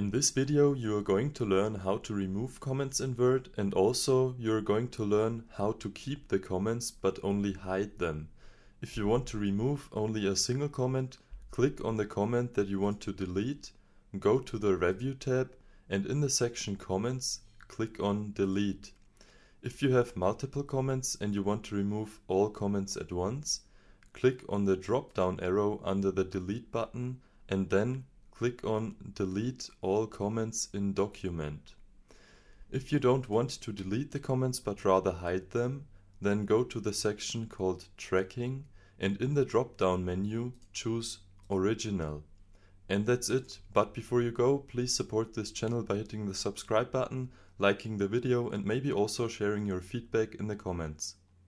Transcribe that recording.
In this video you are going to learn how to remove comments in Word and also you are going to learn how to keep the comments but only hide them. If you want to remove only a single comment, click on the comment that you want to delete, go to the Review tab and in the section Comments, click on Delete. If you have multiple comments and you want to remove all comments at once, click on the drop down arrow under the Delete button and then click on delete all comments in document. If you don't want to delete the comments but rather hide them, then go to the section called tracking and in the drop down menu choose original. And that's it, but before you go, please support this channel by hitting the subscribe button, liking the video and maybe also sharing your feedback in the comments.